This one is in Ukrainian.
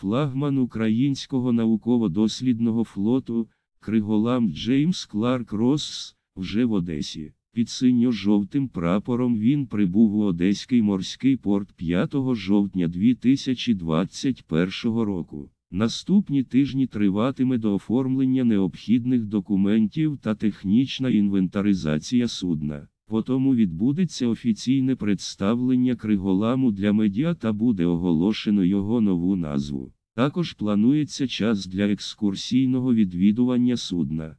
флагман українського науково-дослідного флоту, Криголам Джеймс Кларк Росс, вже в Одесі. Під синьо-жовтим прапором він прибув у Одеський морський порт 5 жовтня 2021 року. Наступні тижні триватиме до оформлення необхідних документів та технічна інвентаризація судна. Потому відбудеться офіційне представлення криголаму для медіа та буде оголошено його нову назву. Також планується час для екскурсійного відвідування судна.